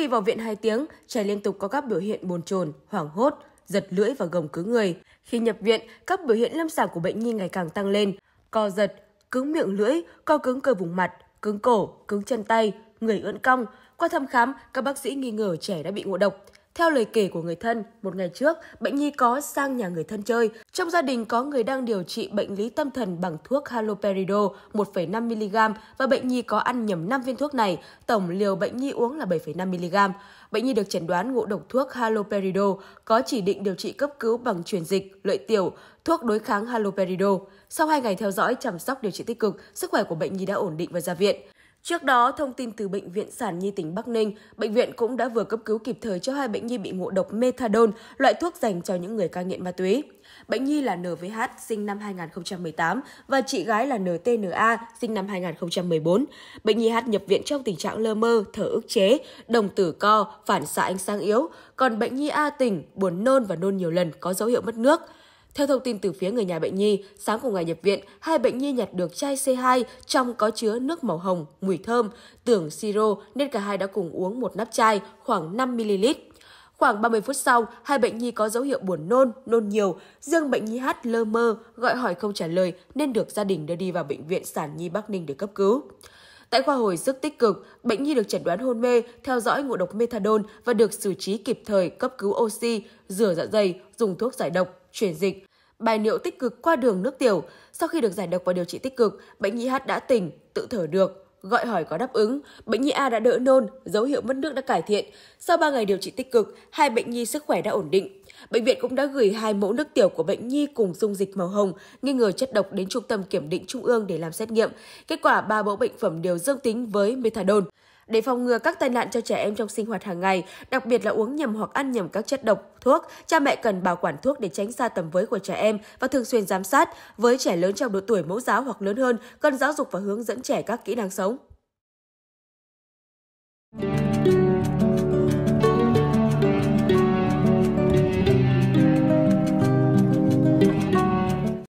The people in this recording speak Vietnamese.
khi vào viện 2 tiếng, trẻ liên tục có các biểu hiện bồn chồn, hoảng hốt, giật lưỡi và gồng cứng người. Khi nhập viện, các biểu hiện lâm sàng của bệnh nhi ngày càng tăng lên, co giật, cứng miệng lưỡi, co cứng cơ vùng mặt, cứng cổ, cứng chân tay, người ưỡn cong. Qua thăm khám, các bác sĩ nghi ngờ trẻ đã bị ngộ độc. Theo lời kể của người thân, một ngày trước, bệnh nhi có sang nhà người thân chơi. Trong gia đình có người đang điều trị bệnh lý tâm thần bằng thuốc haloperidol 1,5mg và bệnh nhi có ăn nhầm 5 viên thuốc này. Tổng liều bệnh nhi uống là 7,5mg. Bệnh nhi được chẩn đoán ngộ độc thuốc haloperidol, có chỉ định điều trị cấp cứu bằng truyền dịch, lợi tiểu, thuốc đối kháng haloperidol. Sau 2 ngày theo dõi, chăm sóc điều trị tích cực, sức khỏe của bệnh nhi đã ổn định và ra viện. Trước đó, thông tin từ Bệnh viện Sản Nhi tỉnh Bắc Ninh, bệnh viện cũng đã vừa cấp cứu kịp thời cho hai bệnh nhi bị ngộ độc methadone, loại thuốc dành cho những người cai nghiện ma túy. Bệnh nhi là NVH, sinh năm 2018 và chị gái là NTNA, sinh năm 2014. Bệnh nhi H nhập viện trong tình trạng lơ mơ, thở ức chế, đồng tử co, phản xạ ánh sáng yếu, còn bệnh nhi A tỉnh buồn nôn và nôn nhiều lần có dấu hiệu mất nước. Theo thông tin từ phía người nhà bệnh nhi, sáng cùng ngày nhập viện, hai bệnh nhi nhặt được chai C2 trong có chứa nước màu hồng, mùi thơm, tưởng siro nên cả hai đã cùng uống một nắp chai khoảng 5ml. Khoảng 30 phút sau, hai bệnh nhi có dấu hiệu buồn nôn, nôn nhiều. Riêng bệnh nhi hát lơ mơ, gọi hỏi không trả lời nên được gia đình đưa đi vào bệnh viện sản nhi Bắc Ninh để cấp cứu. Tại khoa hồi sức tích cực, bệnh nhi được chẩn đoán hôn mê, theo dõi ngộ độc methadone và được xử trí kịp thời cấp cứu oxy, rửa dạ dày, dùng thuốc giải độc, chuyển dịch, bài niệu tích cực qua đường nước tiểu. Sau khi được giải độc và điều trị tích cực, bệnh nhi H đã tỉnh, tự thở được, gọi hỏi có đáp ứng, bệnh nhi A đã đỡ nôn, dấu hiệu mất nước đã cải thiện. Sau 3 ngày điều trị tích cực, hai bệnh nhi sức khỏe đã ổn định. Bệnh viện cũng đã gửi hai mẫu nước tiểu của bệnh nhi cùng dung dịch màu hồng nghi ngờ chất độc đến Trung tâm Kiểm định Trung ương để làm xét nghiệm. Kết quả ba mẫu bệnh phẩm đều dương tính với methadone. Để phòng ngừa các tai nạn cho trẻ em trong sinh hoạt hàng ngày, đặc biệt là uống nhầm hoặc ăn nhầm các chất độc, thuốc, cha mẹ cần bảo quản thuốc để tránh xa tầm với của trẻ em và thường xuyên giám sát. Với trẻ lớn trong độ tuổi mẫu giáo hoặc lớn hơn, cần giáo dục và hướng dẫn trẻ các kỹ năng sống.